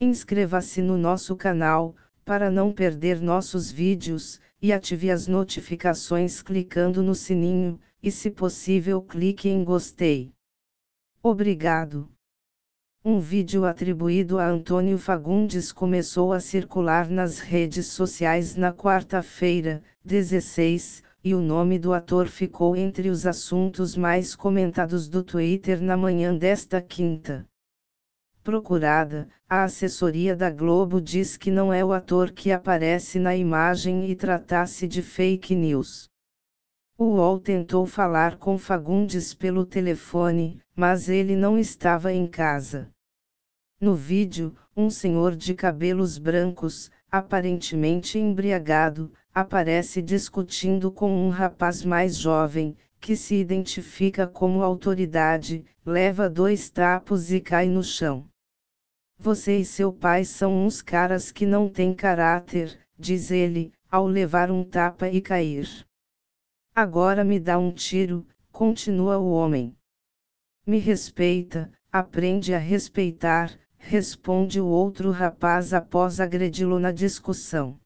Inscreva-se no nosso canal, para não perder nossos vídeos, e ative as notificações clicando no sininho, e se possível clique em gostei. Obrigado. Um vídeo atribuído a Antônio Fagundes começou a circular nas redes sociais na quarta-feira, 16, e o nome do ator ficou entre os assuntos mais comentados do Twitter na manhã desta quinta procurada, a assessoria da Globo diz que não é o ator que aparece na imagem e tratasse de fake news. O UOL tentou falar com Fagundes pelo telefone, mas ele não estava em casa. No vídeo, um senhor de cabelos brancos, aparentemente embriagado, aparece discutindo com um rapaz mais jovem, que se identifica como autoridade, leva dois tapos e cai no chão. Você e seu pai são uns caras que não têm caráter, diz ele, ao levar um tapa e cair. Agora me dá um tiro, continua o homem. Me respeita, aprende a respeitar, responde o outro rapaz após agredi-lo na discussão.